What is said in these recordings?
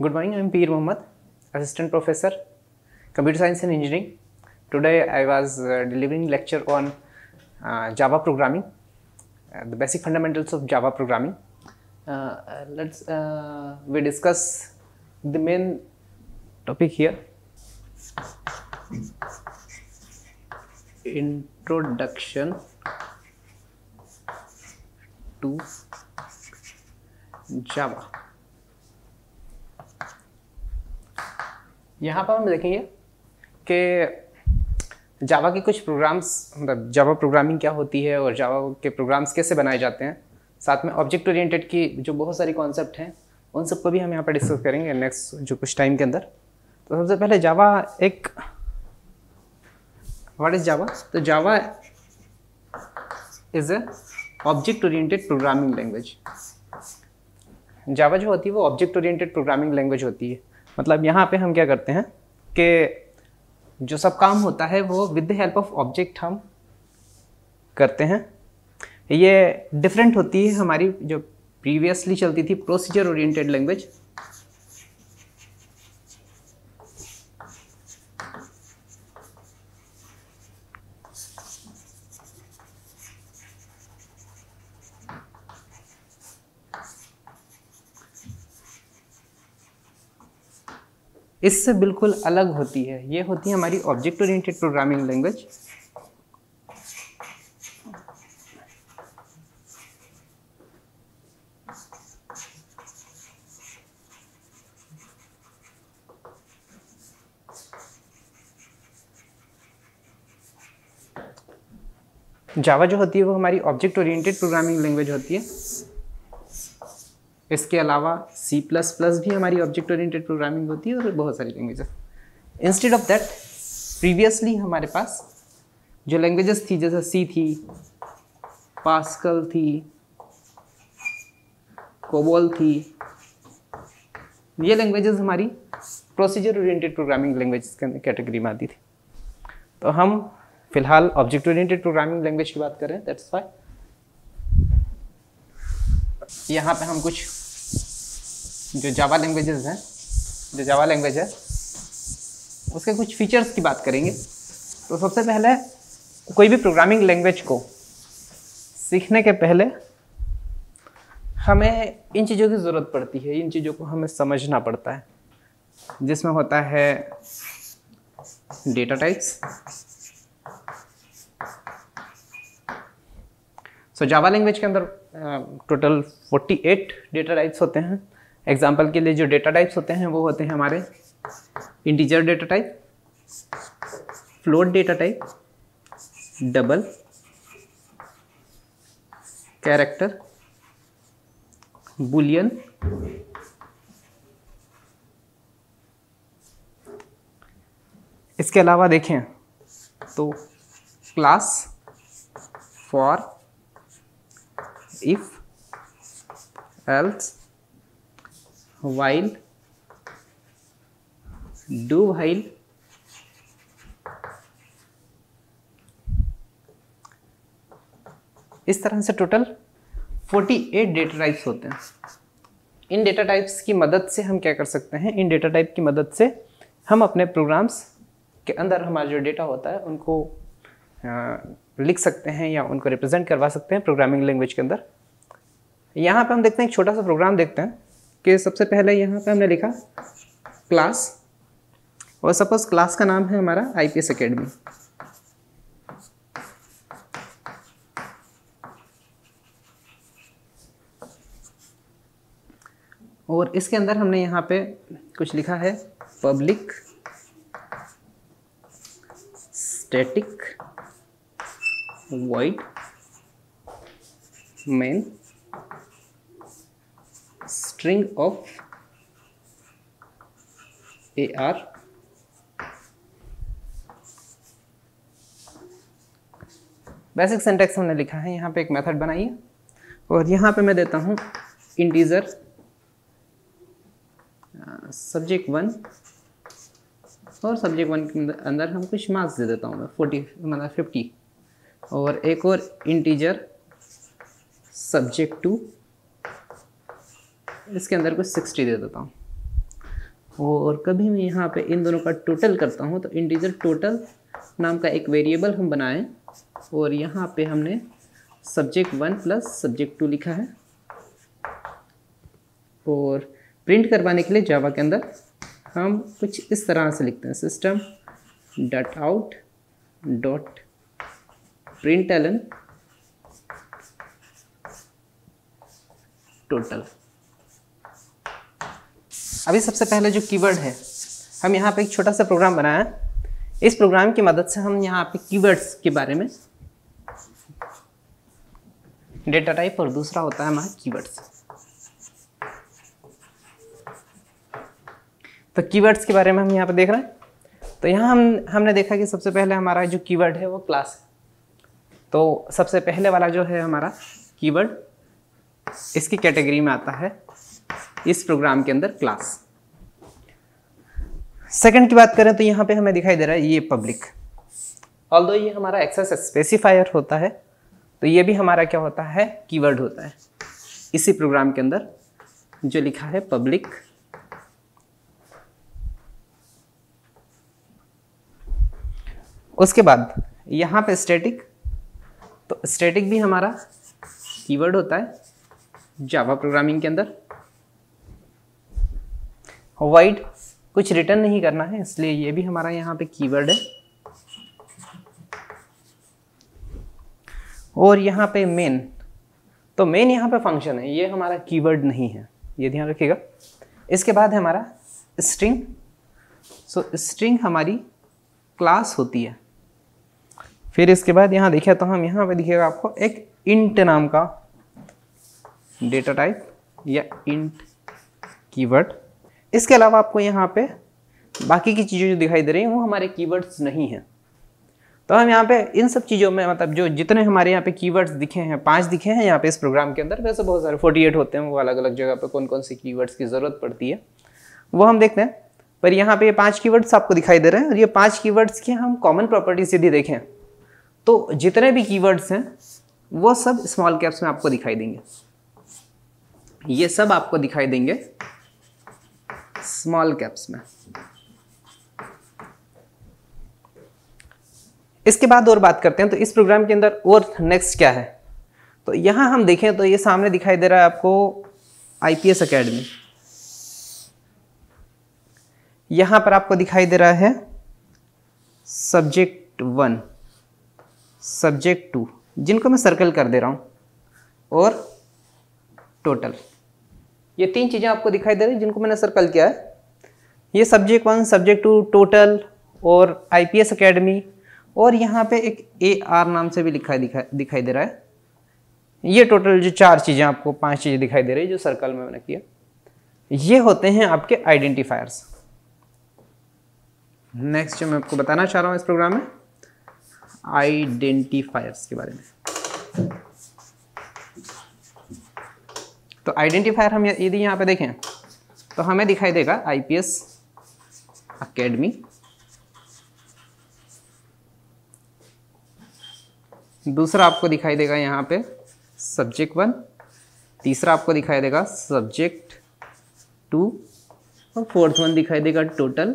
Good morning, I am Peer Mohammad, Assistant Professor, Computer Science and Engineering. Today I was uh, delivering lecture on uh, Java programming, uh, the basic fundamentals of Java programming. Uh, uh, let's uh, we discuss the main topic here. Introduction to Java. यहाँ पर हम देखेंगे कि जावा के कुछ programmes मतलब Java programming क्या होती है और जावा के प्रोग्राम्स कैसे बनाए जाते हैं साथ में ऑब्जेक्ट ओरिएंटेड की जो बहुत सारी कॉन्सेप्ट हैं उन सबको भी हम यहाँ पर डिस्कस करेंगे नेक्स्ट जो कुछ टाइम के अंदर तो सबसे पहले जावा एक व्हाट इज़ जावा तो Java is a object oriented programming language Java जो होती है वो ऑब्जेक्ट ओरिएंटेड प्रोग्रामिंग लैंग्वेज होती है मतलब यहाँ पे हम क्या करते हैं कि जो सब काम होता है वो with the help of object हम करते हैं ये डिफरेंट होती है हमारी जो प्रीवियसली चलती थी प्रोसीजर ओरिएंटेड लैंग्वेज इससे बिल्कुल अलग होती है ये होती है हमारी object oriented programming language Java जो होती है वो हमारी ऑब्जेक्ट ओरिएंटेड प्रोग्रामिंग लैंग्वेज होती है इसके अलावा सी प्लस प्लस भी हमारी ऑब्जेक्ट ओरिएंटेड प्रोग्रामिंग होती है और बहुत सारी languages instead of that previously हमारे पास जो लैंग्वेजेस थी जैसे सी थी पास्कल थी कोबोल थी ये लैंग्वेजेस हमारी procedure oriented programming language category में आती थी तो हम फिलहाल ऑब्जेक्ट ओरिएंटेड प्रोग्रामिंग लैंग्वेज की बात कर रहे हैं दैट्स वाई यहाँ पे हम कुछ जो जावा लैंग्वेजेस हैं जो जावा लैंग्वेज है उसके कुछ फीचर्स की बात करेंगे तो सबसे पहले कोई भी प्रोग्रामिंग लैंग्वेज को सीखने के पहले हमें इन चीज़ों की ज़रूरत पड़ती है इन चीज़ों को हमें समझना पड़ता है जिसमें होता है data types so Java language के अंदर टोटल 48 डेटा टाइप्स होते हैं एग्जाम्पल के लिए जो डेटा टाइप्स होते हैं वो होते हैं हमारे integer data type float data type double character boolean इसके अलावा देखें तो class for if else while do while इस तरह से टोटल 48 डेटा टाइप्स होते हैं इन डेटा टाइप्स की मदद से हम क्या कर सकते हैं इन डेटा टाइप की मदद से हम अपने प्रोग्राम्स के अंदर हमारा जो डेटा होता है उनको लिख सकते हैं या उनको रिप्रेजेंट करवा सकते हैं प्रोग्रामिंग लैंग्वेज के अंदर यहाँ पे हम देखते हैं एक छोटा सा प्रोग्राम देखते हैं के सबसे पहले यहाँ पे हमने लिखा क्लास और सपोज क्लास का नाम है हमारा आईपीएस एकेडमी अकेडमी और इसके अंदर हमने यहाँ पे कुछ लिखा है public static void main string of ar basic syntax हमने लिखा है यहाँ पे एक मेथड बनाइए और यहाँ पे मैं देता हूँ इंटीजर सब्जेक्ट वन और सब्जेक्ट वन के अंदर हम कुछ मार्क्स दे देता हूँ मैं फोर्टी मतलब फिफ्टी और एक और इंटीजर सब्जेक्ट टू इसके अंदर को सिक्सटी दे देता हूँ और कभी मैं यहाँ पे इन दोनों का टोटल करता हूँ तो इंटीजर टोटल नाम का एक वेरिएबल हम बनाएं और यहाँ पे हमने subject one plus subject two लिखा है और प्रिंट करवाने के लिए जावा के अंदर हम कुछ इस तरह से लिखते हैं system dot out dot println total अभी सबसे पहले जो कीवर्ड है हम यहाँ पे एक छोटा सा प्रोग्राम बनाया इस प्रोग्राम की मदद से हम यहाँ पे कीवर्ड्स के बारे में डेटा टाइप और दूसरा होता है हमारा कीवर्ड्स तो कीवर्ड्स के बारे में हम यहाँ पे देख रहे हैं तो यहाँ हम हमने देखा कि सबसे पहले हमारा जो कीवर्ड है वो क्लास है तो सबसे पहले वाला जो है हमारा कीवर्ड इसकी कैटेगरी में आता है इस प्रोग्राम के अंदर क्लास सेकंड की बात करें तो यहां पे हमें दिखाई दे रहा है ये पब्लिक ऑल ये हमारा एक्सेस स्पेसिफायर होता है तो ये भी हमारा क्या होता है कीवर्ड होता है इसी प्रोग्राम के अंदर जो लिखा है पब्लिक उसके बाद यहां पे स्टैटिक तो स्टैटिक भी हमारा कीवर्ड होता है जावा प्रोग्रामिंग के अंदर वाइड कुछ रिटर्न नहीं करना है इसलिए ये भी हमारा यहाँ पे कीवर्ड है और यहाँ पे मेन तो मेन यहाँ पे फंक्शन है ये हमारा कीवर्ड नहीं है ये ध्यान रखिएगा इसके बाद है हमारा स्ट्रिंग सो स्ट्रिंग हमारी क्लास होती है फिर इसके बाद यहाँ देखिए तो हम यहाँ पे दिखेगा आपको एक इंट नाम का डेटा टाइप या इंट कीवर्ड इसके अलावा आपको यहाँ पे बाकी की चीज़ें जो दिखाई दे रही हैं वो हमारे कीवर्ड्स नहीं हैं तो हम यहाँ पे इन सब चीज़ों में मतलब जो जितने हमारे यहाँ पे कीवर्ड्स दिखे हैं पांच दिखे हैं यहाँ पे इस प्रोग्राम के अंदर वैसे बहुत सारे फोर्टी होते हैं वो अलग अलग जगह पे कौन कौन से कीवर्ड्स की ज़रूरत पड़ती है वो हम देखते हैं पर यहाँ पे ये पाँच कीवर्ड्स आपको दिखाई दे रहे हैं और ये पाँच कीवर्ड्स के हम कॉमन प्रॉपर्टीज यदि देखें तो जितने भी कीवर्ड्स हैं वो सब स्मॉल कैप्स में आपको दिखाई देंगे ये सब आपको दिखाई देंगे स्मॉल कैप्स में इसके बाद और बात करते हैं तो इस प्रोग्राम के अंदर और नेक्स्ट क्या है तो यहां हम देखें तो ये सामने दिखाई दे रहा है आपको आईपीएस एकेडमी यहां पर आपको दिखाई दे रहा है सब्जेक्ट वन सब्जेक्ट टू जिनको मैं सर्कल कर दे रहा हूं और टोटल ये तीन चीज़ें आपको दिखाई दे रही जिनको मैंने सर्कल किया है ये subject one subject two total और आई पी एस अकेडमी और यहाँ पे एक ए आर नाम से भी लिखा दिखा दिखाई दे रहा है ये टोटल जो चार चीज़ें आपको पांच चीज़ें दिखाई दे रही जो सर्कल में मैंने किया ये होते हैं आपके आइडेंटिफायर्स नेक्स्ट जो मैं आपको बताना चाह रहा हूँ इस प्रोग्राम में आइडेंटिफायर्स के बारे में तो आइडेंटिफायर हम यदि यहाँ पे देखें तो हमें दिखाई देगा आईपीएस एकेडमी अकेडमी दूसरा आपको दिखाई देगा यहाँ पे सब्जेक्ट वन तीसरा आपको दिखाई देगा सब्जेक्ट टू और फोर्थ वन दिखाई देगा टोटल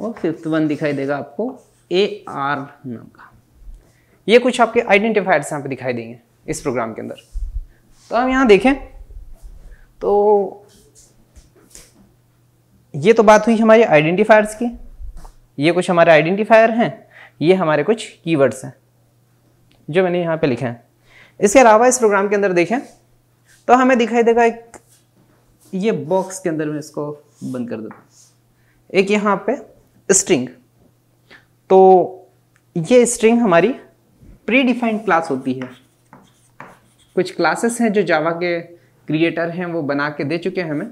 और फिफ्थ वन दिखाई देगा आपको ए आर नाम का ये कुछ आपके आइडेंटिफायर्स यहाँ पे दिखाई देंगे इस प्रोग्राम के अंदर तो हम यहाँ देखें तो ये तो बात हुई हमारी आइडेंटिफायर्स की ये कुछ हमारे आइडेंटिफायर हैं ये हमारे कुछ कीवर्ड्स हैं जो मैंने यहाँ पे लिखे हैं इसके अलावा इस प्रोग्राम के अंदर देखें तो हमें दिखाई देगा एक ये बॉक्स के अंदर मैं इसको बंद कर देता एक यहाँ पे स्ट्रिंग तो ये स्ट्रिंग हमारी प्री डिफाइंड क्लास होती है कुछ क्लासेस हैं जो जावा के क्रिएटर हैं वो बना के दे चुके हैं हमें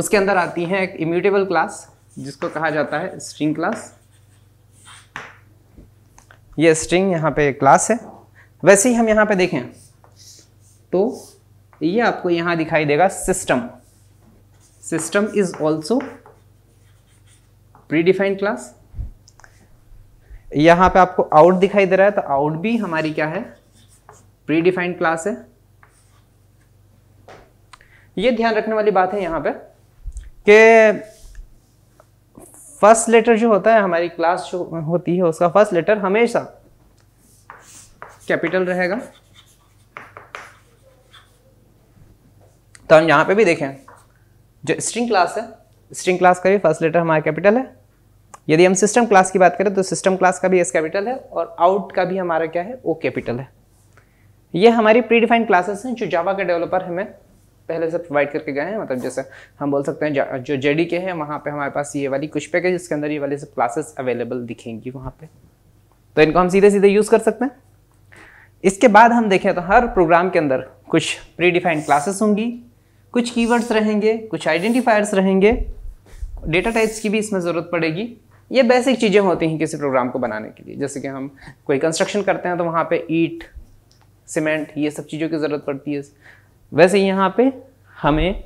उसके अंदर आती है एक इम्यूटेबल क्लास जिसको कहा जाता है स्ट्रिंग क्लास ये स्ट्रिंग यहाँ पे क्लास है वैसे ही हम यहाँ पे देखें तो ये आपको यहाँ दिखाई देगा system system is also predefined class यहाँ पे आपको आउट दिखाई दे रहा है तो आउट भी हमारी क्या है प्रीडिफाइंड क्लास है ये ध्यान रखने वाली बात है यहाँ पे कि फर्स्ट लेटर जो होता है हमारी क्लास जो होती है उसका फर्स्ट लेटर हमेशा कैपिटल रहेगा तो हम यहाँ पे भी देखें जो स्ट्रिंग क्लास है स्ट्रिंग क्लास का भी फर्स्ट लेटर हमारा कैपिटल है यदि हम सिस्टम क्लास की बात करें तो सिस्टम क्लास का भी एस कैपिटल है और आउट का भी हमारा क्या है ओ कैपिटल है ये हमारी प्री डिफाइंड क्लासेस हैं जो जावा के डेवलपर हमें पहले से प्रोवाइड करके गए हैं मतलब जैसे हम बोल सकते हैं जो जेडी के हैं वहाँ पे हमारे पास ये वाली कुछ पैकेज इसके अंदर ये वाली सब क्लासेस अवेलेबल दिखेंगी वहाँ पे तो इनको हम सीधे सीधे यूज़ कर सकते हैं इसके बाद हम देखें तो हर प्रोग्राम के अंदर कुछ प्री डिफाइंड क्लासेस होंगी कुछ कीवर्ड्स रहेंगे कुछ आइडेंटिफायर्स रहेंगे डेटा टाइप्स की भी इसमें ज़रूरत पड़ेगी ये बेसिक चीज़ें होती हैं किसी प्रोग्राम को बनाने के लिए जैसे कि हम कोई कंस्ट्रक्शन करते हैं तो वहाँ पे ईट सीमेंट ये सब चीज़ों की ज़रूरत पड़ती है वैसे यहाँ पे हमें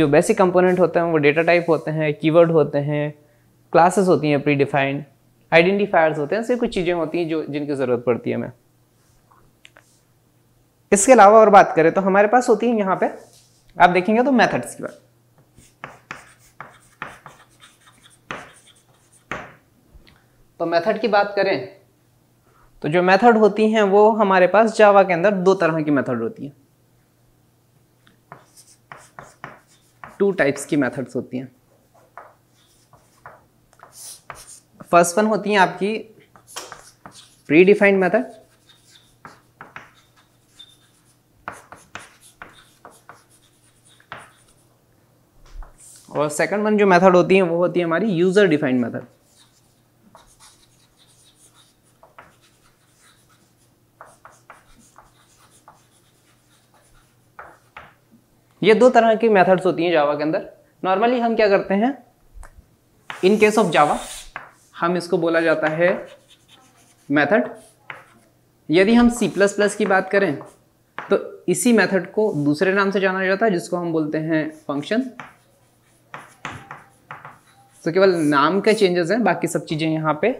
जो बेसिक कंपोनेंट होते हैं वो डेटा टाइप होते हैं कीवर्ड होते हैं क्लासेस होती हैं प्री डिफाइंड आइडेंटिफायर्स होते हैं ऐसी कुछ चीज़ें होती हैं जो जिनकी ज़रूरत पड़ती है हमें इसके अलावा और बात करें तो हमारे पास होती है यहाँ पे आप देखेंगे तो मेथड्स की बात तो मेथड की बात करें तो जो मेथड होती हैं वो हमारे पास जावा के अंदर दो तरह की मेथड होती हैं टू टाइप्स की मेथड्स होती हैं फर्स्ट वन होती हैं आपकी प्री डिफाइंड मेथड और सेकंड वन जो मेथड होती है वो होती है हमारी यूज़र डिफाइंड मेथड ये दो तरह की मेथड्स होती हैं जावा के अंदर नॉर्मली हम क्या करते हैं इन केस ऑफ जावा हम इसको बोला जाता है मेथड यदि हम सी प्लस प्लस की बात करें तो इसी मेथड को दूसरे नाम से जाना जाता है जिसको हम बोलते हैं फंक्शन तो केवल नाम के चेंजेस हैं बाकी सब चीज़ें यहाँ पे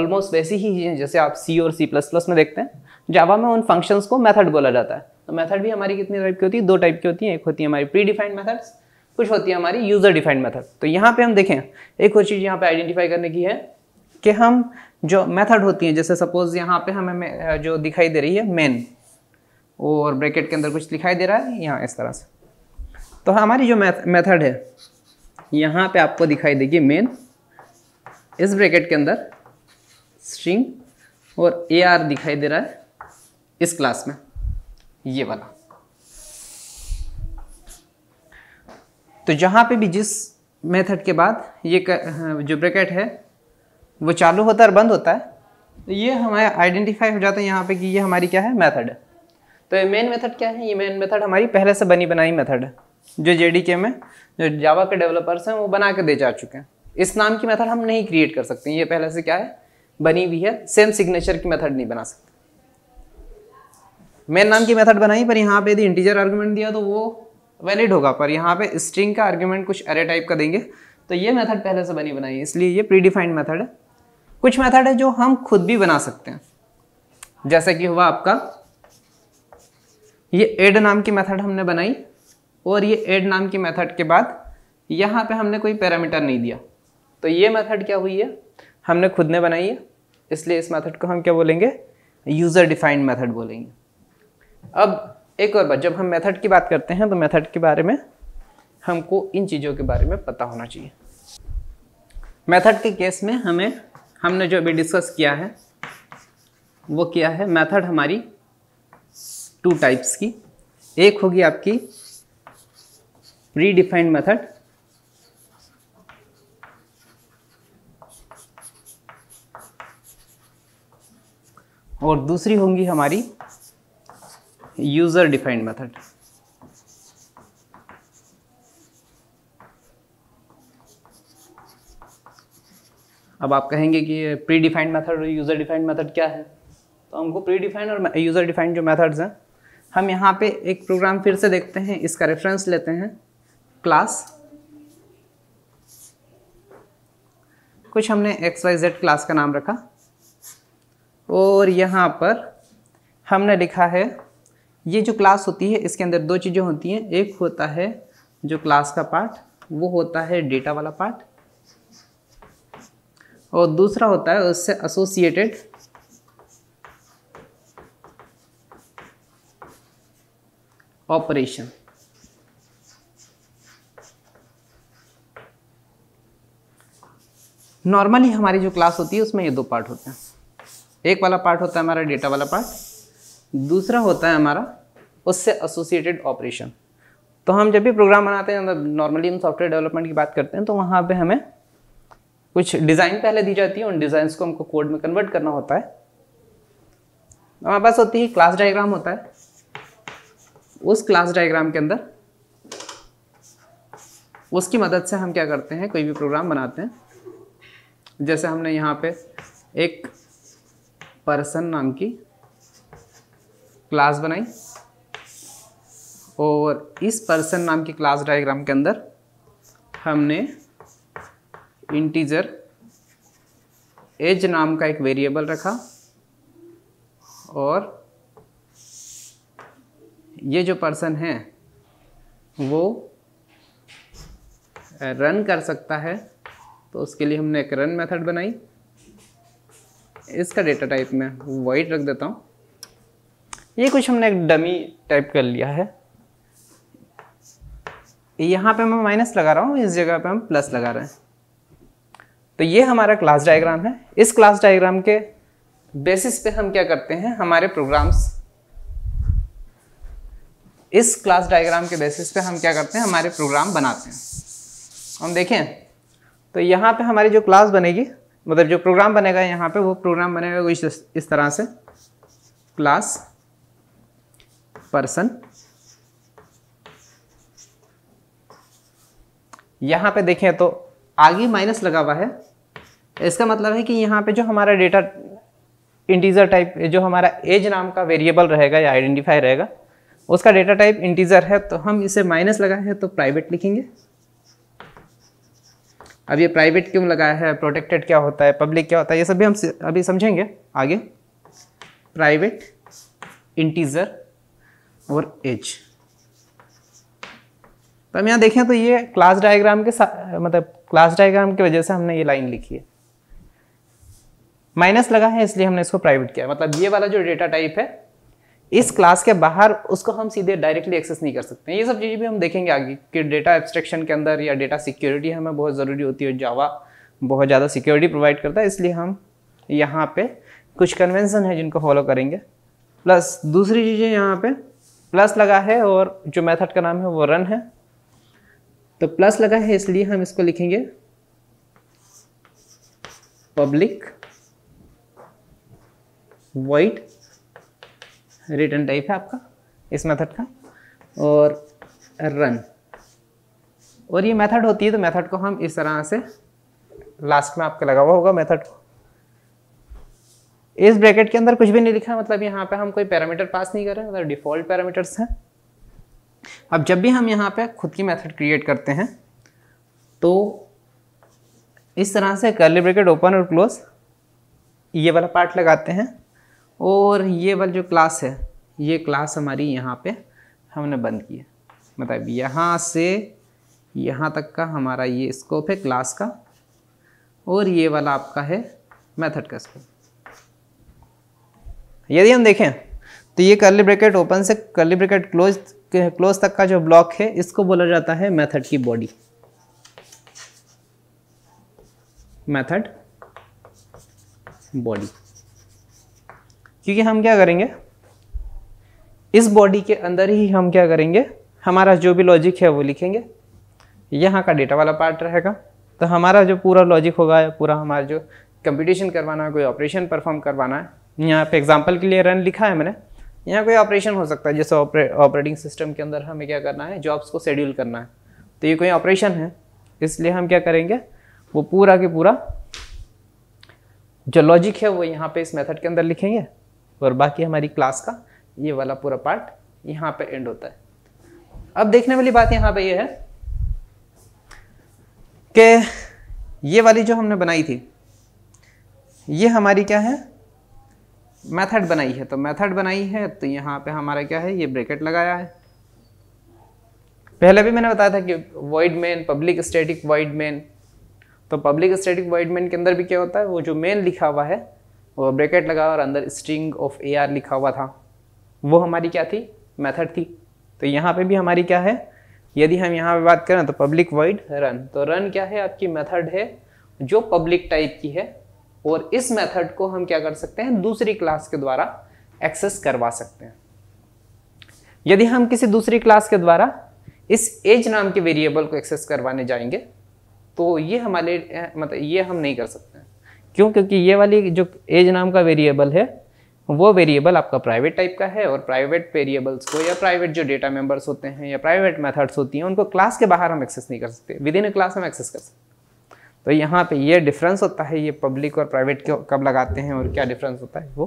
ऑलमोस्ट वैसी ही हैं जैसे आप सी और सी प्लस प्लस में देखते हैं जावा में उन फंक्शंस को मेथड बोला जाता है तो मेथड भी हमारी कितनी टाइप की होती है दो टाइप की होती है एक होती है हमारी प्री डिफाइंड मैथड्स कुछ होती है हमारी यूज़र डिफाइंड मेथड तो यहाँ पे हम देखें एक और चीज़ यहाँ पे आइडेंटिफाई करने की है कि हम जो मेथड होती हैं जैसे सपोज़ यहाँ पे हमें जो दिखाई दे रही है मेन और ब्रैकेट के अंदर कुछ दिखाई दे रहा है यहाँ इस तरह से तो हमारी जो मेथड है यहाँ पे आपको दिखाई देगी मेन इस ब्रैकेट के अंदर स्ट्रिंग और ए दिखाई दे रहा है इस क्लास में ये वाला तो जहां पे भी जिस मेथड के बाद ये जो ब्रैकेट है वो चालू होता है और बंद होता है तो ये हमारा आइडेंटिफाई हो जाता है यहाँ पे कि ये हमारी क्या है मेथड है तो ये मेन मेथड क्या है ये मेन मेथड हमारी पहले से बनी बनाई मेथड है जो जे में जो जावा के डेवलपर्स हैं वो बना के दे जा चुके हैं इस नाम की मेथड हम नहीं क्रिएट कर सकते ये पहले से क्या है बनी हुई है सेम सिग्नेचर की मेथड नहीं बना सकते मेन नाम की मेथड बनाई पर यहाँ पे यदि इंटीजर आर्ग्यूमेंट दिया तो वो वैलिड होगा पर यहाँ पे स्ट्रिंग का आर्ग्यूमेंट कुछ अरे टाइप का देंगे तो ये मेथड पहले से बनी बनाई इसलिए ये प्री डिफाइंड मेथड है कुछ मेथड है जो हम खुद भी बना सकते हैं जैसे कि हुआ आपका ये एड नाम की मेथड हमने बनाई और ये एड नाम की मेथड के बाद यहाँ पे हमने कोई पैरामीटर नहीं दिया तो ये मेथड क्या हुई है हमने खुद ने बनाई है इसलिए इस मेथड को हम क्या बोलेंगे यूज़र डिफाइंड मेथड बोलेंगे अब एक और बात जब हम मेथड की बात करते हैं तो मेथड के बारे में हमको इन चीज़ों के बारे में पता होना चाहिए मेथड के केस में हमें हमने जो अभी डिस्कस किया है वो किया है मेथड हमारी टू टाइप्स की एक होगी आपकी प्री डिफाइंड मेथड और दूसरी होंगी हमारी यूजर डिफाइंड मेथड अब आप कहेंगे कि प्री डिफाइंड मेथड और यूज़र डिफाइंड मेथड क्या है तो हमको प्री डिफाइंड और यूज़र डिफाइंड जो मेथड्स हैं हम यहाँ पे एक प्रोग्राम फिर से देखते हैं इसका रेफरेंस लेते हैं क्लास कुछ हमने एक्स वाई जेड क्लास का नाम रखा और यहाँ पर हमने लिखा है ये जो क्लास होती है इसके अंदर दो चीज़ें होती हैं एक होता है जो क्लास का पार्ट वो होता है डेटा वाला पार्ट और दूसरा होता है उससे एसोसिएटेड ऑपरेशन नॉर्मली हमारी जो क्लास होती है उसमें ये दो पार्ट होते हैं एक वाला पार्ट होता है हमारा डेटा वाला पार्ट दूसरा होता है हमारा उससे एसोसिएटेड ऑपरेशन तो हम जब भी प्रोग्राम बनाते हैं नॉर्मली मतलब हम सॉफ्टवेयर डेवलपमेंट की बात करते हैं तो वहाँ पे हमें कुछ डिज़ाइन पहले दी जाती है उन डिज़ाइन को हमको कोड में कन्वर्ट करना होता है हमारे पास होती है क्लास डायग्राम होता है उस क्लास डायग्राम के अंदर उसकी मदद से हम क्या करते हैं कोई भी प्रोग्राम बनाते हैं जैसे हमने यहाँ पे एक पर्सन नाम की क्लास बनाई और इस पर्सन नाम की क्लास डायग्राम के अंदर हमने इंटीजर एज नाम का एक वेरिएबल रखा और ये जो पर्सन है वो रन कर सकता है तो उसके लिए हमने एक रन मेथड बनाई इसका डेटा टाइप में वाइट रख देता हूँ ये कुछ हमने एक डमी टाइप कर लिया है यहाँ पे मैं माइनस लगा रहा हूँ इस जगह पे हम प्लस लगा रहे हैं तो ये हमारा क्लास डायग्राम है इस क्लास डायग्राम के बेसिस पे हम क्या करते हैं हमारे प्रोग्राम्स इस क्लास डायग्राम के बेसिस पे हम क्या करते हैं हमारे प्रोग्राम बनाते हैं हम देखें तो यहाँ पे हमारी जो क्लास बनेगी मतलब जो प्रोग्राम बनेगा यहाँ पे वो प्रोग्राम बनेगा इस तरह से क्लास पर्सन यहां पे देखें तो आगे माइनस लगा हुआ है इसका मतलब है कि यहां पे जो हमारा डेटा इंटीजर टाइप जो हमारा एज नाम का वेरिएबल रहेगा या आइडेंटिफाई रहेगा उसका डेटा टाइप इंटीजर है तो हम इसे माइनस लगाए हैं तो प्राइवेट लिखेंगे अब ये प्राइवेट क्यों लगाया है प्रोटेक्टेड क्या होता है पब्लिक क्या होता है ये सब भी हम अभी समझेंगे आगे प्राइवेट इंटीजर और एच तो हम यहाँ देखें तो ये क्लास डायग्राम के मतलब क्लास डायग्राम की वजह से हमने ये लाइन लिखी है माइनस लगा है इसलिए हमने इसको प्राइवेट किया मतलब ये वाला जो डेटा टाइप है इस क्लास के बाहर उसको हम सीधे डायरेक्टली एक्सेस नहीं कर सकते ये सब चीज़ें भी हम देखेंगे आगे कि डेटा एब्स्ट्रैक्शन के अंदर या डेटा सिक्योरिटी हमें बहुत ज़रूरी होती है जावा बहुत ज़्यादा सिक्योरिटी प्रोवाइड करता है इसलिए हम यहाँ पे कुछ कन्वेंसन है जिनको फॉलो करेंगे प्लस दूसरी चीज़ें यहाँ पर प्लस लगा है और जो मेथड का नाम है वो रन है तो प्लस लगा है इसलिए हम इसको लिखेंगे पब्लिक वाइट रिटर्न टाइप है आपका इस मेथड का और रन और ये मेथड होती है तो मेथड को हम इस तरह से लास्ट में आपका लगा हुआ होगा मेथड को इस ब्रैकेट के अंदर कुछ भी नहीं लिखा मतलब यहाँ पे हम कोई पैरामीटर पास नहीं कर रहे मतलब डिफ़ॉल्ट पैरामीटर्स हैं अब जब भी हम यहाँ पे खुद की मेथड क्रिएट करते हैं तो इस तरह से कर्ली ब्रैकेट ओपन और क्लोज ये वाला पार्ट लगाते हैं और ये वाला जो क्लास है ये क्लास हमारी यहाँ पे हमने बंद की है मतलब यहाँ से यहाँ तक का हमारा ये स्कोप है क्लास का और ये वाला आपका है मेथड का स्कोप यदि हम देखें तो ये कर्ली ब्रैकेट ओपन से कर्ली ब्रैकेट क्लोज क्लोज तक का जो ब्लॉक है इसको बोला जाता है मेथड की बॉडी मेथड बॉडी क्योंकि हम क्या करेंगे इस बॉडी के अंदर ही हम क्या करेंगे हमारा जो भी लॉजिक है वो लिखेंगे यहाँ का डेटा वाला पार्ट रहेगा तो हमारा जो पूरा लॉजिक होगा पूरा हमारा जो कंपटीशन करवाना है कोई ऑपरेशन परफॉर्म करवाना है यहाँ पे एग्जाम्पल के लिए रन लिखा है मैंने यहाँ कोई ऑपरेशन हो सकता है जैसे ऑपरेटिंग सिस्टम के अंदर हमें क्या करना है जॉब्स को शेड्यूल करना है तो ये कोई ऑपरेशन है इसलिए हम क्या करेंगे वो पूरा के पूरा जो लॉजिक है वो यहाँ पे इस मेथड के अंदर लिखेंगे और बाकी हमारी क्लास का ये वाला पूरा पार्ट यहाँ पे एंड होता है अब देखने वाली बात यहाँ पे ये है कि ये वाली जो हमने बनाई थी ये हमारी क्या है मेथड बनाई है तो मेथड बनाई है तो यहाँ पे हमारा क्या है ये ब्रैकेट लगाया है पहले भी मैंने बताया था कि void main public static void main तो पब्लिक स्टैटिक वाइड मेन के अंदर भी क्या होता है वो जो मेन लिखा हुआ है वो ब्रैकेट लगा और अंदर स्ट्रिंग ऑफ ए आर लिखा हुआ था वो हमारी क्या थी मैथड थी तो यहाँ पे भी हमारी क्या है यदि हम यहाँ पे बात करें तो पब्लिक वाइड रन तो रन क्या है आपकी मैथड है जो पब्लिक टाइप की है और इस मेथड को हम क्या कर सकते हैं दूसरी क्लास के द्वारा एक्सेस करवा सकते हैं यदि हम किसी दूसरी क्लास के द्वारा इस एज नाम के वेरिएबल को एक्सेस करवाने जाएंगे तो ये हमारे मतलब ये हम नहीं कर सकते क्यों क्योंकि ये वाली जो एज नाम का वेरिएबल है वो वेरिएबल आपका प्राइवेट टाइप का है और प्राइवेट वेरिएबल्स को या प्राइवेट जो डेटा मेंबर्स होते हैं या प्राइवेट मेथड्स होती हैं उनको क्लास के बाहर हम एक्सेस नहीं कर सकते विद इन ए क्लास हम एक्सेस कर सकते तो यहाँ पे ये डिफरेंस होता है ये पब्लिक और प्राइवेट कब लगाते हैं और क्या डिफरेंस होता है वो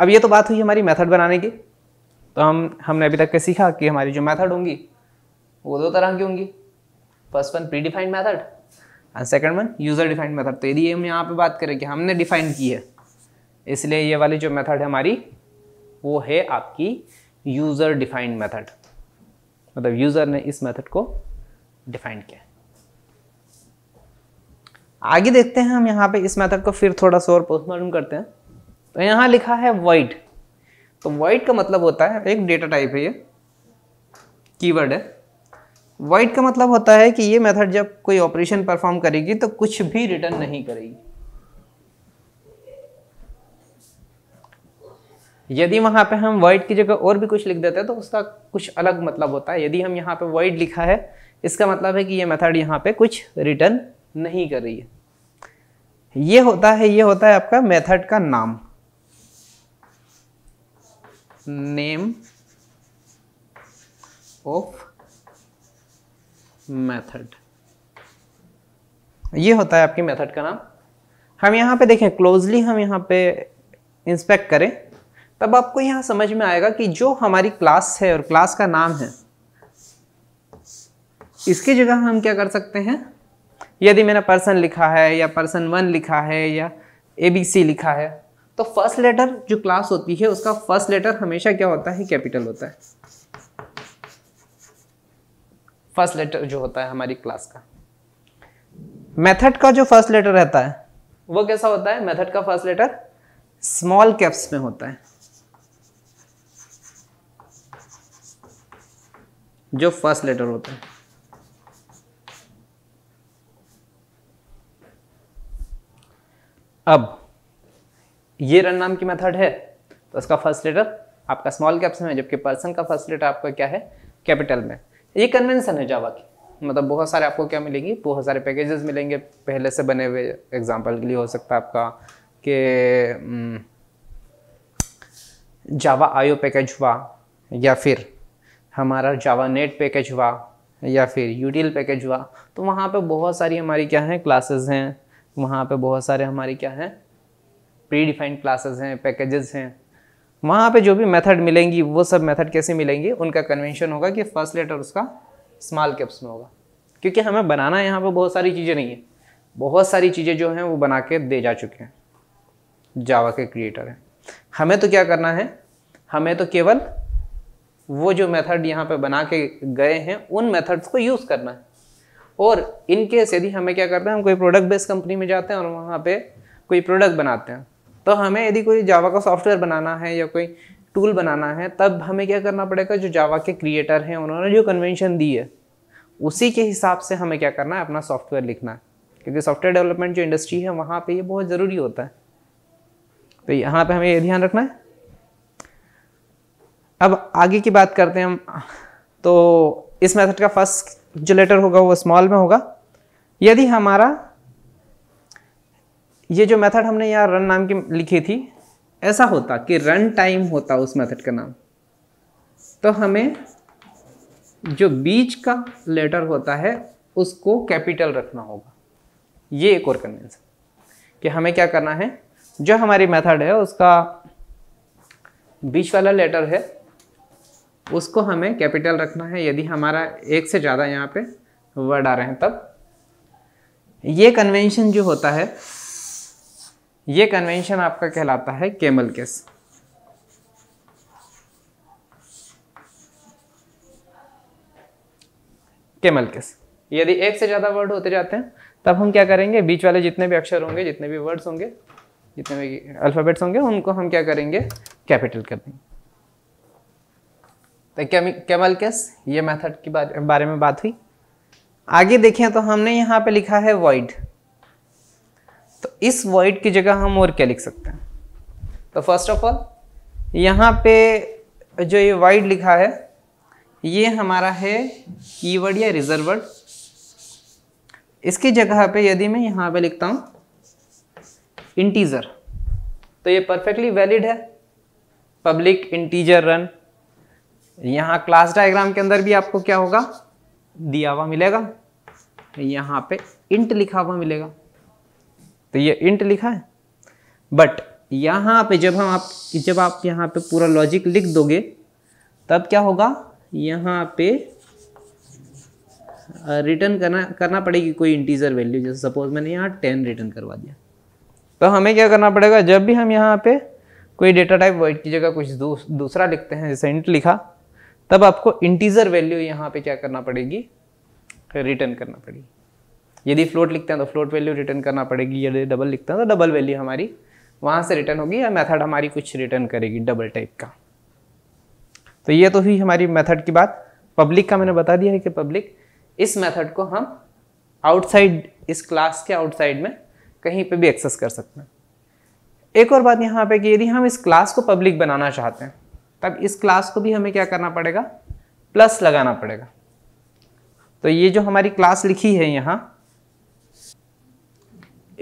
अब ये तो बात हुई हमारी मेथड बनाने की तो हम हमने अभी तक के सीखा कि हमारी जो मेथड होंगी वो दो तरह की होंगी first one predefined method and second one user defined method तो यदि हम यहाँ पे बात करें कि हमने डिफाइन की है इसलिए ये वाली जो मेथड है हमारी वो है आपकी यूज़र डिफाइंड मेथड मतलब यूज़र ने इस मेथड को डिफाइंड किया आगे देखते हैं हम यहाँ पे इस मेथड को फिर थोड़ा सा और पोस्टमार्टम करते हैं तो यहाँ लिखा है वाइट तो वाइट का मतलब होता है एक डेटा टाइप है ये कीवर्ड है वाइट का मतलब होता है कि ये मेथड जब कोई ऑपरेशन परफॉर्म करेगी तो कुछ भी रिटर्न नहीं करेगी यदि वहां पे हम वाइट की जगह और भी कुछ लिख देते हैं तो उसका कुछ अलग मतलब होता है यदि हम यहाँ पे वाइट लिखा है इसका मतलब है कि ये मेथड यहाँ पे कुछ रिटर्न नहीं कर रही है ये होता है ये होता है आपका मेथड का नाम नेम ऑफ मेथड ये होता है आपकी मेथड का नाम हम यहाँ पे देखें क्लोजली हम यहाँ पे इंस्पेक्ट करें तब आपको यहाँ समझ में आएगा कि जो हमारी क्लास है और क्लास का नाम है इसकी जगह हम क्या कर सकते हैं यदि मैंने पर्सन लिखा है या पर्सन वन लिखा है या ए बी सी लिखा है तो फर्स्ट लेटर जो क्लास होती है उसका फर्स्ट लेटर हमेशा क्या होता है कैपिटल होता है फर्स्ट लेटर जो होता है हमारी क्लास का मेथड का जो फर्स्ट लेटर रहता है वो कैसा होता है मेथड का फर्स्ट लेटर स्मॉल कैप्स में होता है जो फर्स्ट लेटर होता है अब ये रन नाम की मेथड है तो इसका फर्स्ट लेटर आपका स्मॉल कैप्स में जबकि पर्सन का फर्स्ट लेटर आपका क्या है कैपिटल में ये कन्वेंसन है जावा की मतलब बहुत सारे आपको क्या मिलेंगी बहुत सारे पैकेजेस मिलेंगे पहले से बने हुए एग्जाम्पल के लिए हो सकता है आपका के जावा आयो पैकेज हुआ या फिर हमारा जावा नेट पैकेज हुआ या फिर यूटील पैकेज हुआ तो वहाँ पे बहुत सारी हमारी क्या हैं क्लासेस हैं वहाँ पे बहुत सारे हमारी क्या हैं प्री डिफाइंड क्लासेस हैं पैकेजेस हैं वहाँ पे जो भी मेथड मिलेंगी वो सब मेथड कैसे मिलेंगी उनका कन्वेंशन होगा कि फर्स्ट लेटर उसका स्मॉल कैप्स में होगा क्योंकि हमें बनाना यहाँ पर बहुत सारी चीज़ें नहीं है बहुत सारी चीज़ें जो हैं वो बना के दे जा चुके हैं जावा के क्रिएटर हैं हमें तो क्या करना है हमें तो केवल वो जो मेथड यहाँ पे बना के गए हैं उन मेथड्स को यूज़ करना है और इनकेस यदि हमें क्या करते हैं हम कोई प्रोडक्ट बेस्ड कंपनी में जाते हैं और वहाँ पे कोई प्रोडक्ट बनाते हैं तो हमें यदि कोई जावा का सॉफ्टवेयर बनाना है या कोई टूल बनाना है तब हमें क्या करना पड़ेगा जो जावा के क्रिएटर हैं उन्होंने जो कन्वेंशन दी है उसी के हिसाब से हमें क्या करना है अपना सॉफ्टवेयर लिखना है क्योंकि सॉफ्टवेयर डेवलपमेंट जो इंडस्ट्री है वहाँ पर ये बहुत ज़रूरी होता है तो यहाँ पर हमें ये ध्यान रखना है अब आगे की बात करते हैं हम तो इस मेथड का फर्स्ट जो लेटर होगा वो स्मॉल में होगा यदि हमारा ये जो मेथड हमने यहाँ रन नाम की लिखी थी ऐसा होता कि रन टाइम होता उस मेथड का नाम तो हमें जो बीच का लेटर होता है उसको कैपिटल रखना होगा ये एक और कन्वेंस कि हमें क्या करना है जो हमारी मेथड है उसका बीच वाला लेटर है उसको हमें कैपिटल रखना है यदि हमारा एक से ज़्यादा यहाँ पे वर्ड आ रहे हैं तब ये कन्वेंशन जो होता है ये कन्वेंशन आपका कहलाता है केमल केस केमल केस यदि एक से ज़्यादा वर्ड होते जाते हैं तब हम क्या करेंगे बीच वाले जितने भी अक्षर होंगे जितने भी वर्ड्स होंगे जितने भी अल्फ़ाबेट्स होंगे उनको हम क्या करेंगे कैपिटल कर देंगे केमल केस ये मेथड के बारे, बारे में बात हुई आगे देखें तो हमने यहाँ पे लिखा है वॉइड तो इस वॉइड की जगह हम और क्या लिख सकते हैं तो फर्स्ट ऑफ ऑल यहाँ पे जो ये वाइड लिखा है ये हमारा है कीवर्ड या रिजर्वर्ड इसकी जगह पे यदि मैं यहाँ पे लिखता हूँ इंटीजर तो ये परफेक्टली वैलिड है पब्लिक इंटीजर रन यहाँ क्लास डायग्राम के अंदर भी आपको क्या होगा दिया हुआ मिलेगा यहाँ पे इंट लिखा हुआ मिलेगा तो ये इंट लिखा है बट यहाँ पे जब हम आप जब आप यहाँ पे पूरा लॉजिक लिख दोगे तब क्या होगा यहाँ पे रिटर्न करना करना पड़ेगी कोई इंटीजर वैल्यू जैसे सपोज मैंने यहाँ टेन रिटर्न करवा दिया तो हमें क्या करना पड़ेगा जब भी हम यहाँ पे कोई डेटा टाइप वर्ड की जगह कुछ दूस, दूसरा लिखते हैं जैसे इंट लिखा तब आपको इंटीजर वैल्यू यहाँ पे क्या करना पड़ेगी रिटर्न करना पड़ेगी यदि फ्लोट लिखते हैं तो फ्लोट वैल्यू रिटर्न करना पड़ेगी यदि डबल लिखते हैं तो डबल वैल्यू हमारी वहाँ से रिटर्न होगी या मेथड हमारी कुछ रिटर्न करेगी डबल टाइप का तो ये तो हुई हमारी मेथड की बात पब्लिक का मैंने बता दिया है कि पब्लिक इस मेथड को हम आउटसाइड इस क्लास के आउटसाइड में कहीं पे भी एक्सेस कर सकते हैं एक और बात यहाँ पे कि यदि हम इस क्लास को पब्लिक बनाना चाहते हैं तब इस क्लास को भी हमें क्या करना पड़ेगा प्लस लगाना पड़ेगा तो ये जो हमारी क्लास लिखी है यहाँ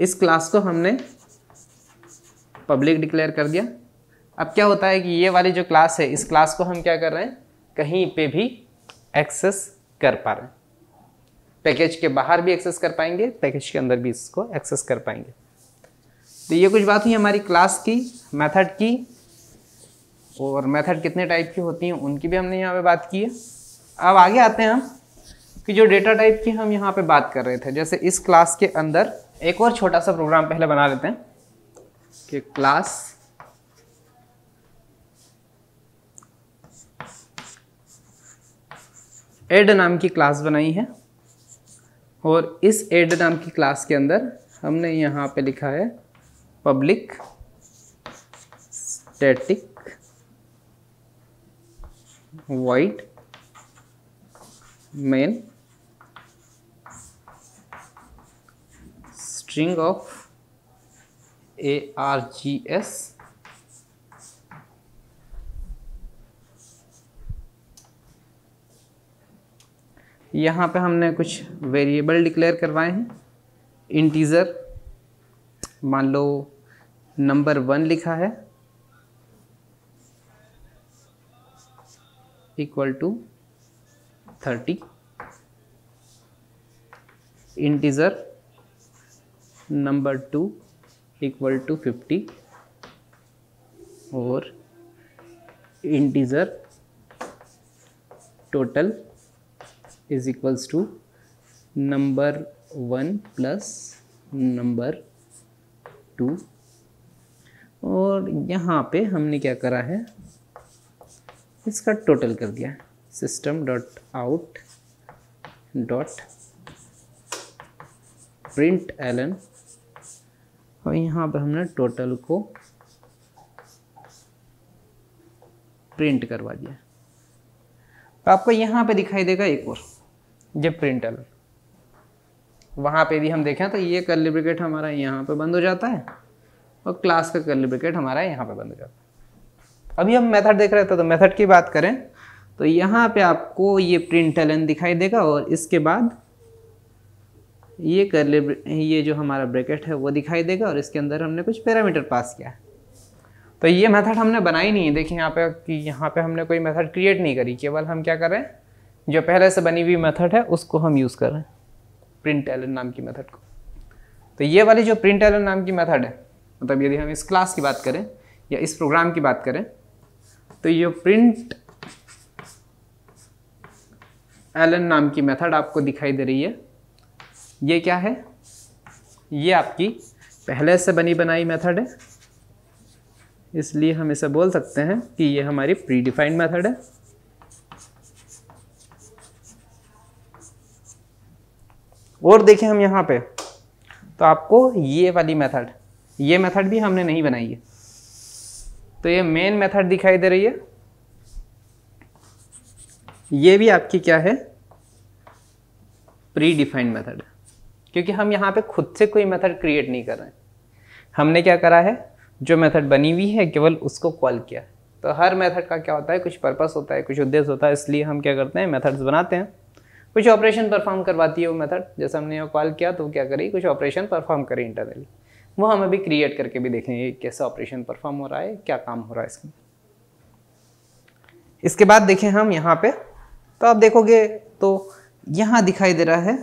इस क्लास को हमने पब्लिक डिक्लेयर कर दिया अब क्या होता है कि ये वाली जो क्लास है इस क्लास को हम क्या कर रहे हैं कहीं पे भी एक्सेस कर पा रहे हैं पैकेज के बाहर भी एक्सेस कर पाएंगे पैकेज के अंदर भी इसको एक्सेस कर पाएंगे तो ये कुछ बात हुई हमारी क्लास की मेथड की और मेथड कितने टाइप की होती हैं उनकी भी हमने यहाँ पे बात की है अब आगे आते हैं हम कि जो डेटा टाइप की हम यहाँ पे बात कर रहे थे जैसे इस क्लास के अंदर एक और छोटा सा प्रोग्राम पहले बना लेते हैं कि क्लास एड नाम की क्लास बनाई है और इस एड नाम की क्लास के अंदर हमने यहाँ पे लिखा है public static white a string of args यहाँ पे हमने कुछ वेरिएबल डिक्लेयर करवाए हैं इंटीज़र मान लो नंबर वन लिखा है equal to thirty integer number two equal to fifty और integer total is equals to number one plus number two और यहाँ पे हमने क्या करा है इसका टोटल कर दिया system dot out dot print n और यहाँ पर हमने टोटल को प्रिंट करवा दिया आपको यहाँ पे दिखाई देगा एक और जब प्रिंट एलन वहाँ पे भी हम देखें तो ये कर्ली ब्रिकेट हमारा यहाँ पे बंद हो जाता है और क्लास का कर्ली ब्रिकेट हमारा यहाँ पे बंद हो जाता है अभी हम मेथड देख रहे थे तो मेथड की बात करें तो यहाँ पे आपको ये प्रिंट एलन दिखाई देगा और इसके बाद ये कर ले ये जो हमारा ब्रैकेट है वो दिखाई देगा और इसके अंदर हमने कुछ पैरामीटर पास किया है तो ये मेथड हमने बनाई नहीं है देखिए यहाँ पे कि यहाँ पे हमने कोई मेथड क्रिएट नहीं करी केवल हम क्या करें जो पहले से बनी हुई मेथड है उसको हम यूज़ कर रहे हैं प्रिंट एलन नाम की मेथड को तो ये वाली जो प्रिंट एलन नाम की मेथड है मतलब यदि हम इस क्लास की बात करें या इस प्रोग्राम की बात करें तो ये प्रिंट एलन नाम की मेथड आपको दिखाई दे रही है ये क्या है ये आपकी पहले से बनी बनाई मेथड है इसलिए हम इसे बोल सकते हैं कि ये हमारी प्री डिफाइंड मेथड है और देखें हम यहाँ पे तो आपको ये वाली मेथड ये मेथड भी हमने नहीं बनाई है तो ये मेन मेथड दिखाई दे रही है ये भी आपकी क्या है प्री डिफाइंड मेथड क्योंकि हम यहाँ पे खुद से कोई मेथड क्रिएट नहीं कर रहे हैं हमने क्या करा है जो मेथड बनी हुई है केवल उसको कॉल किया तो हर मेथड का क्या होता है कुछ पर्पस होता है कुछ उद्देश्य होता है इसलिए हम क्या करते हैं मेथड्स बनाते हैं कुछ ऑपरेशन परफॉर्म करवाती है वो मेथड जैसे हमने कॉल किया तो क्या करी कुछ ऑपरेशन परफॉर्म करी इंटरनली वो हम अभी क्रिएट करके भी देखेंगे कैसा ऑपरेशन परफॉर्म हो रहा है क्या काम हो रहा है इसमें इसके बाद देखें हम यहाँ पे तो आप देखोगे तो यहाँ दिखाई दे रहा है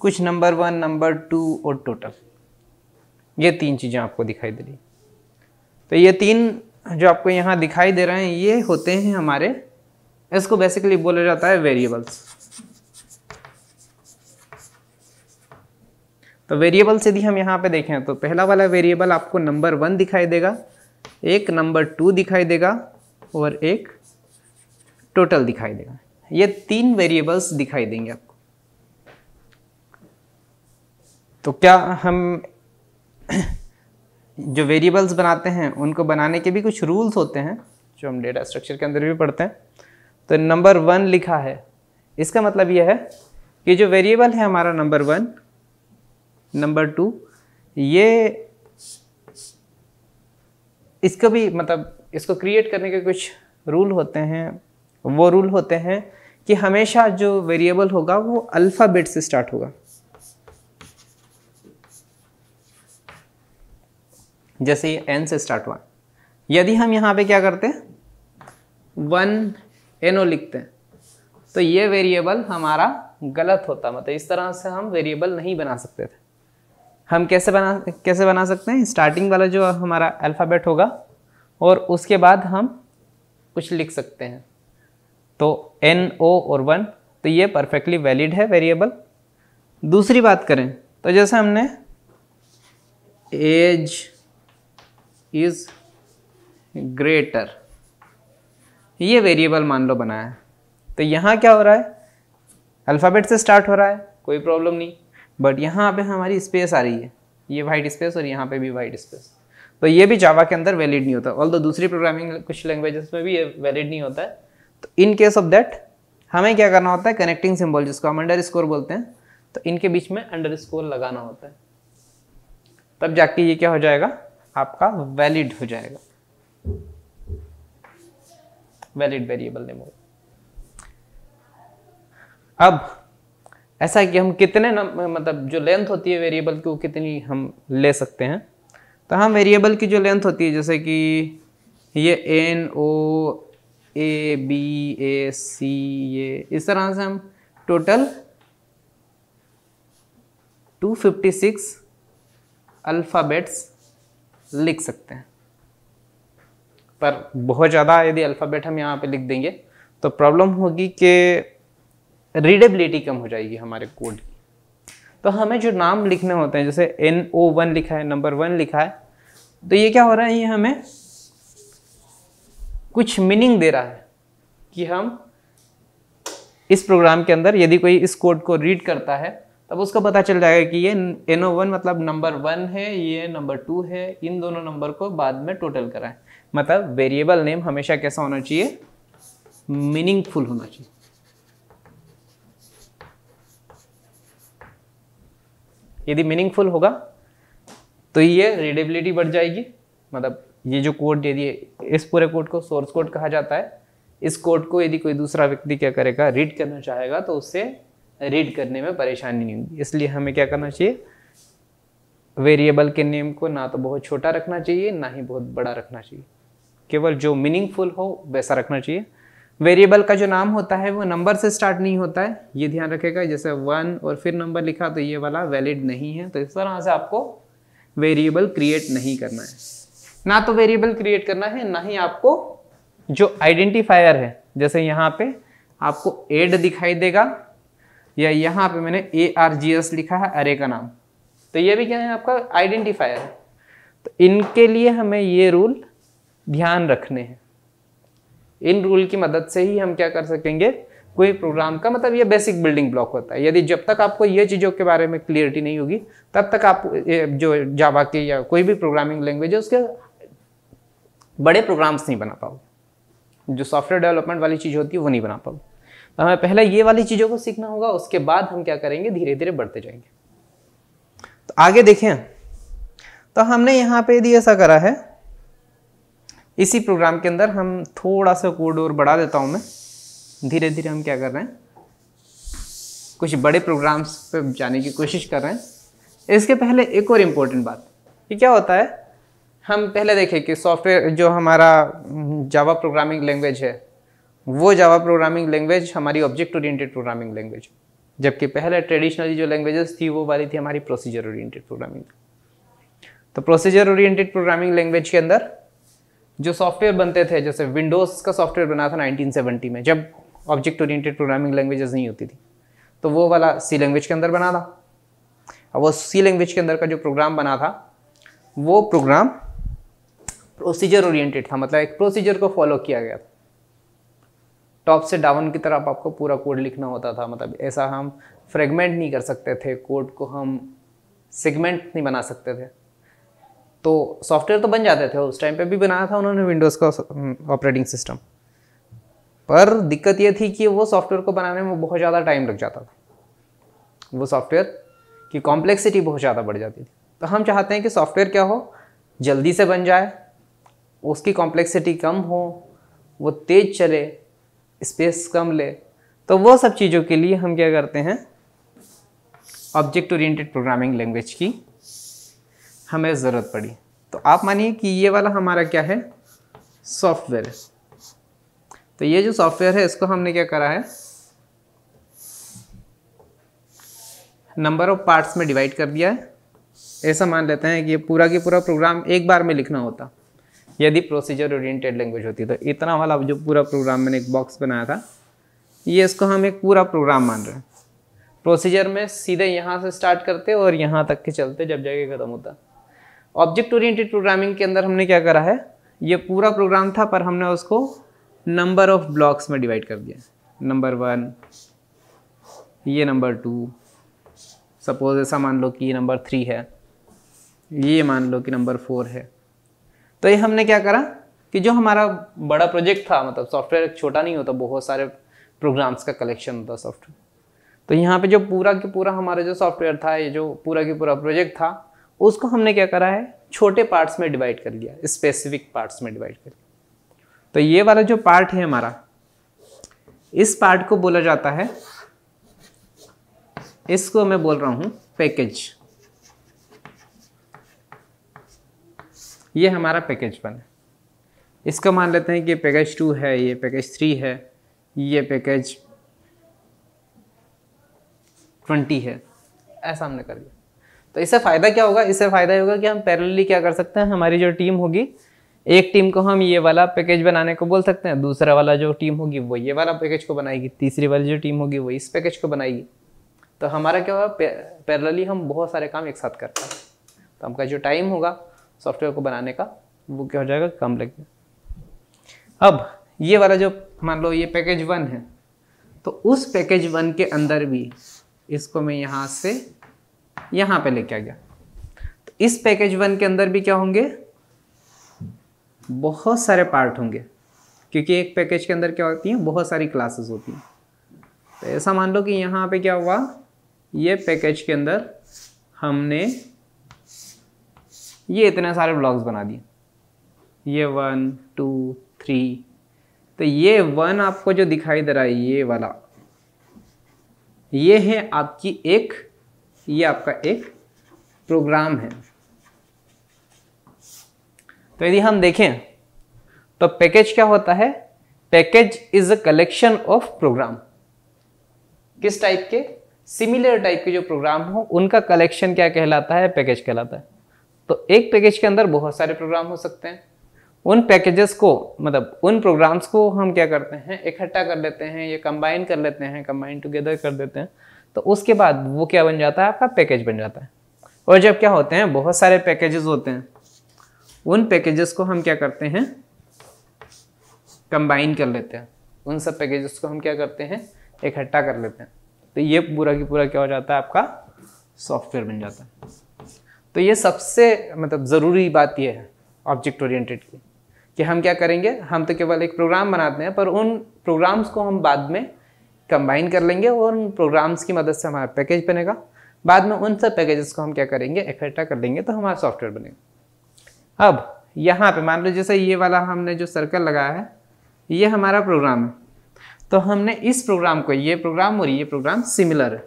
कुछ नंबर वन नंबर टू और टोटल ये तीन चीज़ें आपको दिखाई दे रही तो ये तीन जो आपको यहाँ दिखाई दे रहे हैं ये होते हैं हमारे इसको बेसिकली बोला जाता है वेरिएबल्स तो वेरिएबल्स यदि हम यहाँ पे देखें तो पहला वाला वेरिएबल आपको नंबर वन दिखाई देगा एक नंबर टू दिखाई देगा और एक टोटल दिखाई देगा ये तीन वेरिएबल्स दिखाई देंगे आपको तो क्या हम जो वेरिएबल्स बनाते हैं उनको बनाने के भी कुछ रूल्स होते हैं जो हम डेटा स्ट्रक्चर के अंदर भी पढ़ते हैं तो नंबर वन लिखा है इसका मतलब यह है कि जो वेरिएबल है हमारा नंबर वन नंबर टू ये इसको भी मतलब इसको क्रिएट करने के कुछ रूल होते हैं वो रूल होते हैं कि हमेशा जो वेरिएबल होगा वो अल्फ़ाबेट से स्टार्ट होगा जैसे ये एन से स्टार्ट हुआ यदि हम यहाँ पे क्या करते हैं वन एन ओ लिखते हैं तो ये वेरिएबल हमारा गलत होता मतलब इस तरह से हम वेरिएबल नहीं बना सकते थे हम कैसे बना कैसे बना सकते हैं स्टार्टिंग वाला जो हमारा अल्फ़ाबेट होगा और उसके बाद हम कुछ लिख सकते हैं तो एन ओ और वन तो ये परफेक्टली वैलिड है वेरिएबल दूसरी बात करें तो जैसे हमने एज इज़ ग्रेटर ये वेरिएबल मान लो बनाया है तो यहाँ क्या हो रहा है अल्फ़ाबेट से स्टार्ट हो रहा है कोई प्रॉब्लम नहीं बट यहाँ पे हमारी स्पेस आ रही है ये वाइट स्पेस और यहाँ पे भी वाइट स्पेस तो ये भी जावा के अंदर वैलिड नहीं होता ऑल दूसरी प्रोग्रामिंग कुछ लैंग्वेजेस में भी ये वैलिड नहीं होता है तो इन केस ऑफ दैट हमें क्या करना होता है कनेक्टिंग सिंबल जिसको हम अंडर स्कोर बोलते हैं तो इनके बीच में अंडर स्कोर लगाना होता है तब जाके ये क्या हो जाएगा आपका वैलिड हो जाएगा वैलिड वेरिएबल नेम अब ऐसा है कि हम कितने न, मतलब जो लेंथ होती है वेरिएबल की वो कितनी हम ले सकते हैं तो हम हाँ, वेरिएबल की जो लेंथ होती है जैसे कि ये एन ओ ए बी ए सी ये इस तरह से हम टोटल 256 अल्फ़ाबेट्स लिख सकते हैं पर बहुत ज़्यादा यदि अल्फ़ाबेट हम यहाँ पे लिख देंगे तो प्रॉब्लम होगी कि रीडेबिलिटी कम हो जाएगी हमारे कोड की तो हमें जो नाम लिखने होते हैं जैसे एन ओ वन लिखा है नंबर वन लिखा है तो ये क्या हो रहा है ये हमें कुछ मीनिंग दे रहा है कि हम इस प्रोग्राम के अंदर यदि कोई इस कोड को रीड करता है तब उसको पता चल जाएगा कि ये एन ओ वन मतलब नंबर वन है ये नंबर टू है इन दोनों नंबर को बाद में टोटल कराएं मतलब वेरिएबल नेम हमेशा कैसा होना चाहिए मीनिंगफुल होना चाहिए यदि मीनिंगफुल होगा तो ये रीडेबिलिटी बढ़ जाएगी मतलब ये जो कोड यदि इस पूरे कोड को सोर्स कोड कहा जाता है इस कोड को यदि कोई दूसरा व्यक्ति क्या करेगा रीड करना चाहेगा तो उससे रीड करने में परेशानी नहीं होगी इसलिए हमें क्या करना चाहिए वेरिएबल के नेम को ना तो बहुत छोटा रखना चाहिए ना ही बहुत बड़ा रखना चाहिए केवल जो मीनिंगफुल हो वैसा रखना चाहिए वेरिएबल का जो नाम होता है वो नंबर से स्टार्ट नहीं होता है ये ध्यान रखेगा जैसे वन और फिर नंबर लिखा तो ये वाला वैलिड नहीं है तो इस तरह से आपको वेरिएबल क्रिएट नहीं करना है ना तो वेरिएबल क्रिएट करना है ना ही आपको जो आइडेंटिफायर है जैसे यहाँ पे आपको एड दिखाई देगा या यहाँ पे मैंने ए आर जी एस लिखा है अरे का नाम तो ये भी क्या है आपका आइडेंटिफायर है तो इनके लिए हमें ये रूल ध्यान रखने हैं इन रूल की मदद से ही हम क्या कर सकेंगे कोई प्रोग्राम का मतलब ये बेसिक बिल्डिंग ब्लॉक होता है यदि जब तक आपको ये चीज़ों के बारे में क्लियरिटी नहीं होगी तब तक आप जो जावा के या कोई भी प्रोग्रामिंग लैंग्वेज है उसके बड़े प्रोग्राम्स नहीं बना पाओगे जो सॉफ्टवेयर डेवलपमेंट वाली चीज़ होती है वो नहीं बना पाओगे तो हमें पहले ये वाली चीज़ों को सीखना होगा उसके बाद हम क्या करेंगे धीरे धीरे बढ़ते जाएंगे तो आगे देखें तो हमने यहाँ पे यदि ऐसा करा है इसी प्रोग्राम के अंदर हम थोड़ा सा कोड और बढ़ा देता हूँ मैं धीरे धीरे हम क्या कर रहे हैं कुछ बड़े प्रोग्राम्स पे जाने की कोशिश कर रहे हैं इसके पहले एक और इम्पोर्टेंट बात कि क्या होता है हम पहले देखें कि सॉफ्टवेयर जो हमारा जावा प्रोग्रामिंग लैंग्वेज है वो जावा प्रोग्रामिंग लैंग्वेज हमारी ऑब्जेक्ट ओरिएंटेड प्रोग्रामिंग लैंग्वेज जबकि पहले ट्रेडिशनली जो लैंग्वेजेस थी वो वाली थी हमारी प्रोसीजर ओरिएंटेड प्रोग्रामिंग तो प्रोसीजर ओरिएंटेड प्रोग्रामिंग लैंग्वेज के अंदर जो सॉफ्टवेयर बनते थे जैसे विंडोज़ का सॉफ्टवेयर बना था 1970 में जब ऑब्जेक्ट ओरिएंटेड प्रोग्रामिंग लैंग्वेजेस नहीं होती थी तो वो वाला सी लैंग्वेज के अंदर बना था और वो सी लैंग्वेज के अंदर का जो प्रोग्राम बना था वो प्रोग्राम प्रोसीजर ओरिएंटेड था मतलब एक प्रोसीजर को फॉलो किया गया था टॉप से डाउन की तरफ आपको पूरा कोड लिखना होता था मतलब ऐसा हम फ्रेगमेंट नहीं कर सकते थे कोड को हम सेगमेंट नहीं बना सकते थे तो सॉफ्टवेयर तो बन जाते थे उस टाइम पे भी बनाया था उन्होंने विंडोज़ का ऑपरेटिंग सिस्टम पर दिक्कत यह थी कि वो सॉफ्टवेयर को बनाने में बहुत ज़्यादा टाइम लग जाता था वो सॉफ्टवेयर की कॉम्प्लेक्सिटी बहुत ज़्यादा बढ़ जाती थी तो हम चाहते हैं कि सॉफ्टवेयर क्या हो जल्दी से बन जाए उसकी कॉम्प्लेक्सिटी कम हो वो तेज़ चले स्पेस कम ले तो वो सब चीज़ों के लिए हम क्या करते हैं ऑब्जेक्ट ओरिएंटेड प्रोग्रामिंग लैंग्वेज की हमें ज़रूरत पड़ी तो आप मानिए कि ये वाला हमारा क्या है सॉफ्टवेयर है तो ये जो सॉफ्टवेयर है इसको हमने क्या करा है नंबर ऑफ पार्ट्स में डिवाइड कर दिया है ऐसा मान लेते हैं कि ये पूरा की पूरा प्रोग्राम एक बार में लिखना होता यदि प्रोसीजर ओरिएंटेड लैंग्वेज होती तो इतना वाला जो पूरा प्रोग्राम मैंने एक बॉक्स बनाया था ये इसको हम एक पूरा प्रोग्राम मान रहे हैं प्रोसीजर में सीधे यहाँ से स्टार्ट करते और यहाँ तक के चलते जब जाके ख़त्म होता ऑब्जेक्ट ओरिएंटेड प्रोग्रामिंग के अंदर हमने क्या करा है ये पूरा प्रोग्राम था पर हमने उसको नंबर ऑफ ब्लॉक्स में डिवाइड कर दिया नंबर वन ये नंबर टू सपोज ऐसा मान लो कि ये नंबर थ्री है ये मान लो कि नंबर फोर है तो ये हमने क्या करा कि जो हमारा बड़ा प्रोजेक्ट था मतलब सॉफ्टवेयर छोटा नहीं होता बहुत सारे प्रोग्राम्स का कलेक्शन होता सॉफ्टवेयर तो यहाँ पे जो पूरा के पूरा हमारा जो सॉफ्टवेयर था ये जो पूरा के पूरा प्रोजेक्ट था उसको हमने क्या करा है छोटे पार्ट्स में डिवाइड कर लिया स्पेसिफिक पार्ट्स में डिवाइड कर लिया तो ये वाला जो पार्ट है हमारा इस पार्ट को बोला जाता है इसको मैं बोल रहा हूं पैकेज ये हमारा पैकेज वन है इसको मान लेते हैं कि पैकेज टू है ये पैकेज थ्री है ये पैकेज ट्वेंटी है ऐसा हमने कर दिया तो इससे फ़ायदा क्या होगा इससे फ़ायदा होगा कि हम पैरेलली क्या कर सकते हैं हमारी जो टीम होगी एक टीम को हम ये वाला पैकेज बनाने को बोल सकते हैं दूसरा वाला जो टीम होगी वो ये वाला पैकेज को बनाएगी तीसरी वाली जो टीम होगी वो इस पैकेज को बनाएगी तो हमारा क्या होगा पैरेलली हम बहुत सारे काम एक साथ करते हैं तो हमका जो टाइम होगा सॉफ्टवेयर को बनाने का वो क्या हो जाएगा कम लगेगा अब ये वाला जो मान लो ये पैकेज वन है तो उस पैकेज वन के अंदर भी इसको मैं यहाँ से यहां पे लेके आ गया तो इस पैकेज वन के अंदर भी क्या होंगे बहुत सारे पार्ट होंगे क्योंकि एक पैकेज के अंदर क्या होती है बहुत सारी क्लासेस होती हैं तो ऐसा मान लो कि यहां पे क्या हुआ ये पैकेज के अंदर हमने ये इतने सारे ब्लॉग्स बना दिए ये वन टू थ्री तो ये वन आपको जो दिखाई दे रहा है ये वाला ये है आपकी एक ये आपका एक प्रोग्राम है तो यदि हम देखें तो पैकेज क्या होता है package is a collection of program किस टाइप के सिमिलर टाइप के जो प्रोग्राम हो उनका कलेक्शन क्या कहलाता है पैकेज कहलाता है तो एक पैकेज के अंदर बहुत सारे प्रोग्राम हो सकते हैं उन पैकेजेस को मतलब उन प्रोग्राम्स को हम क्या करते हैं इकट्ठा कर लेते हैं या कंबाइन कर लेते हैं कंबाइन टुगेदर कर देते हैं तो उसके बाद वो क्या बन जाता है आपका पैकेज बन जाता है और जब क्या होते हैं बहुत सारे पैकेजेस होते हैं उन पैकेजेस को हम क्या करते हैं कंबाइन कर लेते हैं उन सब पैकेजेस को हम क्या करते हैं इकट्ठा कर लेते हैं तो ये पूरा की पूरा क्या हो जाता है आपका सॉफ्टवेयर बन जाता है तो ये सबसे मतलब ज़रूरी बात ये है ऑब्जेक्ट ओरिएंटेड की कि हम क्या करेंगे हम तो केवल एक प्रोग्राम बनाते हैं पर उन प्रोग्राम्स को हम बाद में कंबाइन कर लेंगे और उन प्रोग्राम्स की मदद से हमारा पैकेज बनेगा बाद में उन सब पैकेजेस को हम क्या करेंगे इकट्ठा कर लेंगे तो हमारा सॉफ्टवेयर बनेगा अब यहाँ पे मान लो जैसे ये वाला हमने जो सर्कल लगाया है ये हमारा प्रोग्राम है तो हमने इस प्रोग्राम को ये प्रोग्राम और ये प्रोग्राम सिमिलर है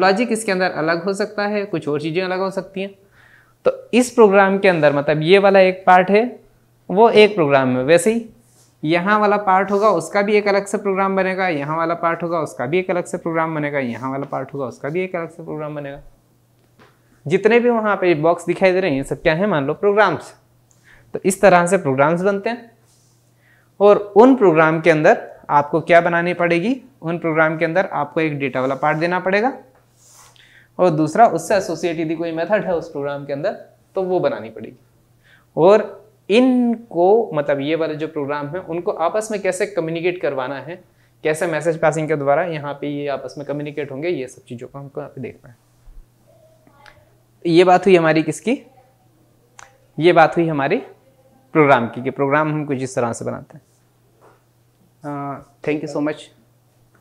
लॉजिक इसके अंदर अलग हो सकता है कुछ और चीज़ें अलग हो सकती हैं तो इस प्रोग्राम के अंदर मतलब ये वाला एक पार्ट है वो एक प्रोग्राम है वैसे ही यहाँ वाला पार्ट होगा उसका भी एक अलग से प्रोग्राम बनेगा यहाँ वाला पार्ट होगा उसका भी एक अलग से प्रोग्राम बनेगा यहाँ वाला पार्ट होगा उसका भी एक अलग से प्रोग्राम बनेगा जितने भी वहाँ पे बॉक्स दिखाई दे रहे हैं ये सब क्या है मान लो प्रोग्राम्स तो इस तरह से प्रोग्राम्स बनते हैं और उन प्रोग्राम के अंदर आपको क्या बनानी पड़ेगी उन प्रोग्राम के अंदर आपको एक डेटा वाला पार्ट देना पड़ेगा और दूसरा उससे एसोसिएट यदि कोई मेथड है उस प्रोग्राम के अंदर तो वो बनानी पड़ेगी और इनको मतलब ये वाले जो प्रोग्राम है उनको आपस में कैसे कम्युनिकेट करवाना है कैसे मैसेज पासिंग के द्वारा यहाँ पे ये आपस में कम्युनिकेट होंगे ये सब चीज़ों को हमको यहाँ पे देखना है ये बात हुई हमारी किसकी ये बात हुई हमारी प्रोग्राम की कि प्रोग्राम हम कुछ इस तरह से बनाते हैं थैंक यू सो मच